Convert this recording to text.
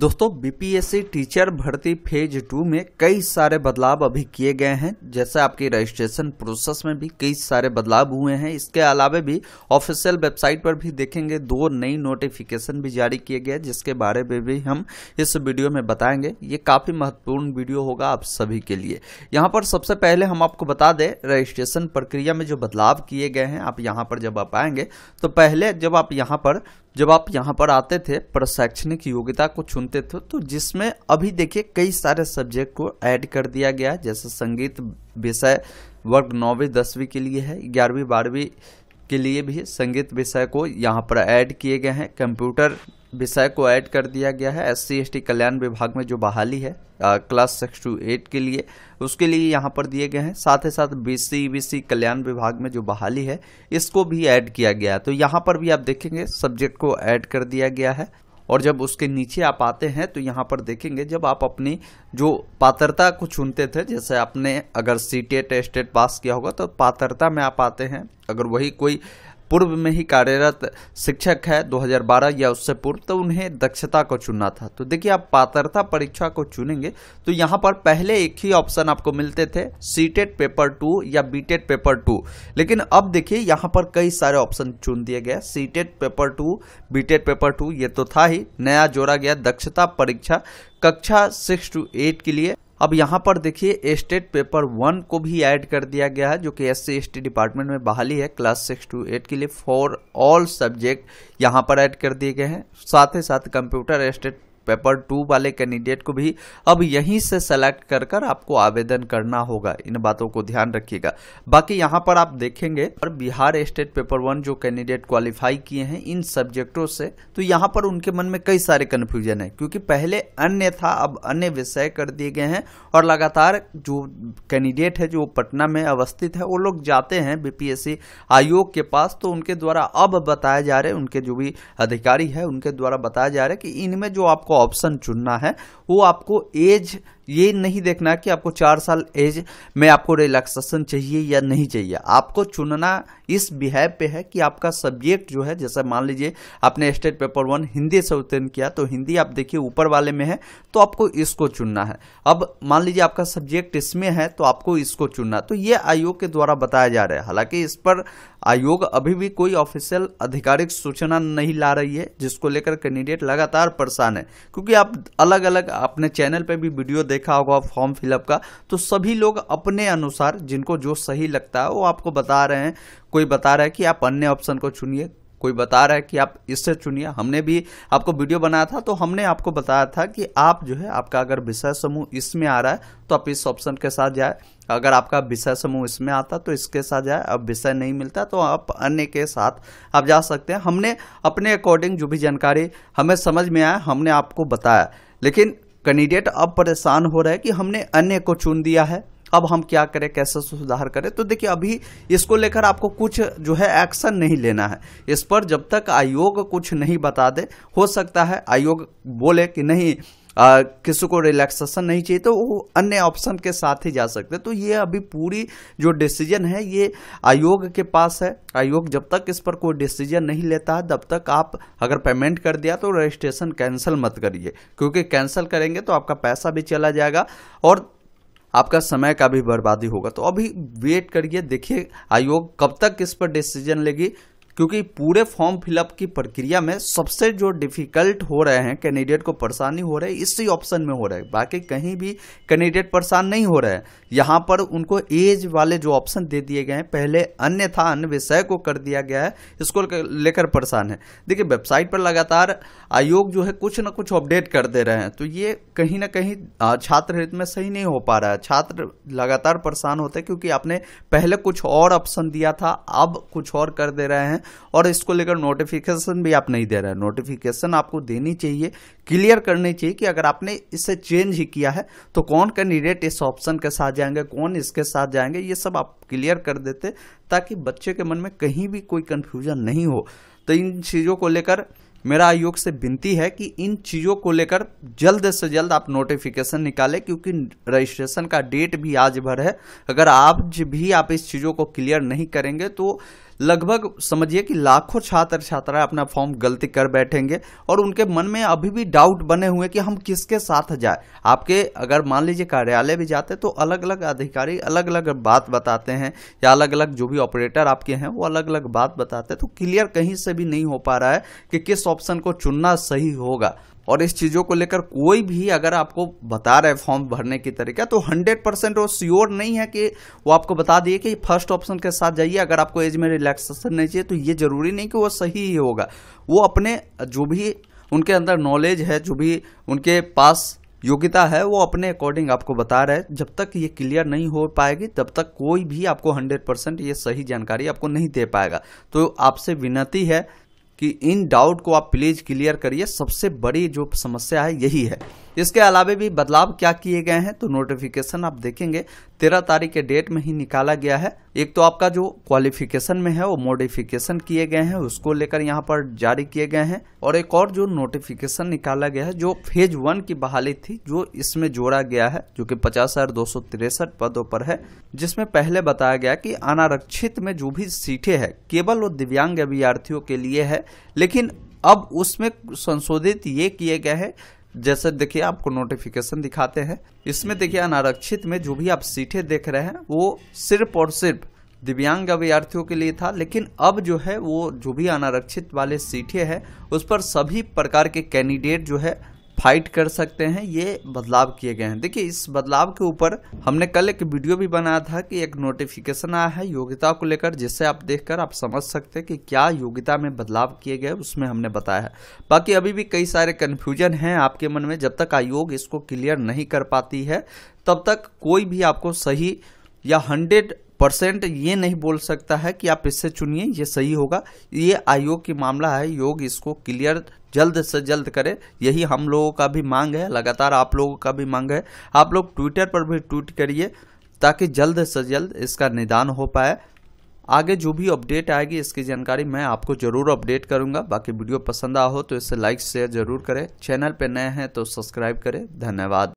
दोस्तों BPSC teacher भर्ती phase two में कई सारे बदलाव अभी किए गए हैं जैसे आपकी रजिस्ट्रेशन प्रोसेस में भी कई सारे बदलाव हुए हैं इसके अलावा भी ऑफिशियल वेबसाइट पर भी देखेंगे दो नई नोटिफिकेशन भी जारी किए गए जिसके बारे में भी हम इस वीडियो में बताएंगे ये काफ़ी महत्वपूर्ण वीडियो होगा आप सभी के लिए यहाँ पर सबसे पहले हम आपको बता दें रजिस्ट्रेशन प्रक्रिया में जो बदलाव किए गए हैं आप यहाँ पर जब आप आएंगे तो पहले जब आप यहाँ पर जब आप यहाँ पर आते थे प्रशैक्षणिक योग्यता को चुनते थे तो जिसमें अभी देखिए कई सारे सब्जेक्ट को ऐड कर दिया गया जैसे संगीत विषय वर्ग नौवीं दसवीं के लिए है ग्यारहवीं बारहवीं के लिए भी संगीत विषय को यहाँ पर ऐड किए गए हैं कंप्यूटर विषय को ऐड कर दिया गया है एस सी कल्याण विभाग में जो बहाली है आ, क्लास सिक्स टू एट के लिए उसके लिए यहाँ पर दिए गए हैं साथ ही साथ बी सी कल्याण विभाग में जो बहाली है इसको भी ऐड किया गया है तो यहाँ पर भी आप देखेंगे सब्जेक्ट को ऐड कर दिया गया है और जब उसके नीचे आप आते हैं तो यहाँ पर देखेंगे जब आप अपनी जो पात्रता को चुनते थे जैसे आपने अगर CTET STET pass किया होगा तो पात्रता में आप आते हैं अगर वही कोई पूर्व में ही कार्यरत शिक्षक है 2012 या उससे पूर्व तो उन्हें दक्षता को चुनना था तो देखिए आप पात्रता परीक्षा को चुनेंगे तो यहाँ पर पहले एक ही ऑप्शन आपको मिलते थे सीटेट e पेपर टू या बीटेट e पेपर टू लेकिन अब देखिए यहाँ पर कई सारे ऑप्शन चुन दिए गए CTET e paper two BTET paper two ये तो था ही नया जोड़ा गया दक्षता परीक्षा कक्षा सिक्स टू एट के लिए अब यहाँ पर देखिए स्टेट पेपर वन को भी ऐड कर दिया गया है जो कि एस सी डिपार्टमेंट में बहाली है क्लास सिक्स टू एट के लिए फॉर ऑल सब्जेक्ट यहाँ पर ऐड कर दिए गए हैं साथ ही साथ कंप्यूटर स्टेट पेपर टू वाले कैंडिडेट को भी अब यहीं से सेलेक्ट कर कर आपको आवेदन करना होगा इन बातों को ध्यान रखिएगा बाकी यहाँ पर आप देखेंगे और बिहार स्टेट पेपर वन जो कैंडिडेट क्वालिफाई किए हैं इन सब्जेक्टों से तो यहाँ पर उनके मन में कई सारे कन्फ्यूजन है क्योंकि पहले अन्य था अब अन्य विषय कर दिए गए हैं और लगातार जो कैंडिडेट है जो पटना में अवस्थित है वो लोग जाते हैं बीपीएससी आयोग के पास तो उनके द्वारा अब बताया जा रहे उनके जो भी अधिकारी है उनके द्वारा बताया जा रहा है कि इनमें जो आपको आपको ऑप्शन चुनना है वो आपको एज ये नहीं देखना कि आपको चार साल एज में आपको रिलैक्सेशन चाहिए या नहीं चाहिए आपको चुनना इस बिहेव पे है कि आपका सब्जेक्ट जो है जैसे मान लीजिए आपने स्टेट पेपर वन हिंदी से उत्तीर्ण किया तो हिंदी आप देखिए ऊपर वाले में है तो आपको इसको चुनना है अब मान लीजिए आपका सब्जेक्ट इसमें है तो आपको इसको चुनना तो ये आयोग के द्वारा बताया जा रहा है हालांकि इस पर आयोग अभी भी कोई ऑफिशियल आधिकारिक सूचना नहीं ला रही है जिसको लेकर कैंडिडेट लगातार परेशान है क्योंकि आप अलग अलग अपने चैनल पर भी वीडियो देखा होगा फॉर्म फिलअप का तो सभी लोग अपने अनुसार जिनको जो सही लगता है वो आपको बता रहे हैं कोई बता रहा है कि आप अन्य ऑप्शन को चुनिए कोई बता रहा है कि आप इससे चुनिए हमने भी आपको वीडियो बनाया था तो हमने आपको बताया था कि आप जो है आपका अगर विषय समूह इसमें आ रहा है तो आप इस ऑप्शन के साथ जाए अगर आपका विषय समूह इसमें आता तो इसके साथ जाए अब विषय नहीं मिलता तो आप अन्य के साथ आप जा सकते हैं हमने अपने अकॉर्डिंग जो भी जानकारी हमें समझ में आया हमने आपको बताया लेकिन कैंडिडेट अब परेशान हो रहा है कि हमने अन्य को चुन दिया है अब हम क्या करें कैसे सुधार करें तो देखिए अभी इसको लेकर आपको कुछ जो है एक्शन नहीं लेना है इस पर जब तक आयोग कुछ नहीं बता दे हो सकता है आयोग बोले कि नहीं किसी को रिलैक्सेशन नहीं चाहिए तो वो अन्य ऑप्शन के साथ ही जा सकते तो ये अभी पूरी जो डिसीजन है ये आयोग के पास है आयोग जब तक इस पर कोई डिसीजन नहीं लेता है तब तक आप अगर पेमेंट कर दिया तो रजिस्ट्रेशन कैंसिल मत करिए क्योंकि कैंसिल करेंगे तो आपका पैसा भी चला जाएगा और आपका समय का भी बर्बादी होगा तो अभी वेट करिए देखिए आयोग कब तक इस पर डिसीजन लेगी क्योंकि पूरे फॉर्म फिलअप की प्रक्रिया में सबसे जो डिफिकल्ट हो रहे हैं कैंडिडेट को परेशानी हो रही है इसी ऑप्शन में हो रहा है बाकी कहीं भी कैंडिडेट परेशान नहीं हो रहे हैं यहाँ पर उनको एज वाले जो ऑप्शन दे दिए गए हैं पहले अन्य था अन्य विषय को कर दिया गया है इसको लेकर परेशान है देखिए वेबसाइट पर लगातार आयोग जो है कुछ ना कुछ अपडेट कर दे रहे हैं तो ये कहीं ना कहीं छात्र हित में सही नहीं हो पा रहा है छात्र लगातार परेशान होते हैं क्योंकि आपने पहले कुछ और ऑप्शन दिया था अब कुछ और कर दे रहे हैं और इसको लेकर नोटिफिकेशन भी आप नहीं दे रहे हैं नोटिफिकेशन आपको देनी चाहिए क्लियर करनी चाहिए कि अगर आपने इसे चेंज ही किया है तो कौन कैंडिडेट इस ऑप्शन के साथ जाएंगे कौन इसके साथ जाएंगे ये सब आप क्लियर कर देते ताकि बच्चे के मन में कहीं भी कोई कन्फ्यूजन नहीं हो तो इन चीज़ों को लेकर मेरा आयोग से विनती है कि इन चीज़ों को लेकर जल्द से जल्द आप नोटिफिकेशन निकालें क्योंकि रजिस्ट्रेशन का डेट भी आज भर है अगर आज भी आप इस चीज़ों को क्लियर नहीं करेंगे तो लगभग समझिए कि लाखों छात्र छात्राएं अपना फॉर्म गलती कर बैठेंगे और उनके मन में अभी भी डाउट बने हुए कि हम किसके साथ जाए आपके अगर मान लीजिए कार्यालय भी जाते तो अलग अलग अधिकारी अलग अलग बात बताते हैं या अलग अलग जो भी ऑपरेटर आपके हैं वो अलग अलग बात बताते हैं तो क्लियर कहीं से भी नहीं हो पा रहा है कि किस ऑप्शन को चुनना सही होगा और इस चीज़ों को लेकर कोई भी अगर आपको बता रहा है फॉर्म भरने की तरीका तो 100 परसेंट वो श्योर नहीं है कि वो आपको बता दिए कि फर्स्ट ऑप्शन के साथ जाइए अगर आपको एज में रिलैक्सेशन नहीं चाहिए तो ये ज़रूरी नहीं कि वो सही ही होगा वो अपने जो भी उनके अंदर नॉलेज है जो भी उनके पास योग्यता है वो अपने अकॉर्डिंग आपको बता रहा है जब तक ये क्लियर नहीं हो पाएगी तब तक कोई भी आपको 100 परसेंट ये सही जानकारी आपको नहीं दे पाएगा तो आपसे विनती है कि इन डाउट को आप प्लीज क्लियर करिए सबसे बड़ी जो समस्या है यही है इसके अलावा भी बदलाव क्या किए गए हैं तो नोटिफिकेशन आप देखेंगे तेरह तारीख के डेट में ही निकाला गया है एक तो आपका जो क्वालिफिकेशन में है वो मॉडिफिकेशन किए गए हैं उसको लेकर यहाँ पर जारी किए गए हैं और एक और जो नोटिफिकेशन निकाला गया है जो फेज वन की बहाली थी जो इसमें जोड़ा गया है जो कि पचास हजार दो सौ तिरसठ पदों पर है जिसमें पहले बताया गया कि अनारक्षित में जो भी सीटें हैं केवल वो दिव्यांग अभ्यार्थियों के लिए है लेकिन अब उसमें संशोधित ये किए गए हैं जैसे देखिए आपको नोटिफिकेशन दिखाते हैं इसमें देखिए अनारक्षित में जो भी आप सीटें देख रहे हैं वो सिर्फ और सिर्फ दिव्यांग अभ्यार्थियों के लिए था लेकिन अब जो है वो जो भी अनारक्षित वाले सीटें हैं उस पर सभी प्रकार के कैंडिडेट जो है फाइट कर सकते हैं ये बदलाव किए गए हैं देखिए इस बदलाव के ऊपर हमने कल एक वीडियो भी बनाया था कि एक नोटिफिकेशन आया है योग्यता को लेकर जिससे आप देखकर आप समझ सकते हैं कि क्या योग्यता में बदलाव किए गए उसमें हमने बताया है बाकी अभी भी कई सारे कन्फ्यूजन हैं आपके मन में जब तक आयोग इसको क्लियर नहीं कर पाती है तब तक कोई भी आपको सही या हंड्रेड परसेंट ये नहीं बोल सकता है कि आप इससे चुनिए ये सही होगा ये आयोग की मामला है योग इसको क्लियर जल्द से जल्द करे यही हम लोगों का भी मांग है लगातार आप लोगों का भी मांग है आप लोग ट्विटर पर भी ट्वीट करिए ताकि जल्द से जल्द इसका निदान हो पाए आगे जो भी अपडेट आएगी इसकी जानकारी मैं आपको ज़रूर अपडेट करूंगा बाकी वीडियो पसंद आ हो तो इसे लाइक शेयर ज़रूर करें चैनल पर नए हैं तो सब्सक्राइब करें धन्यवाद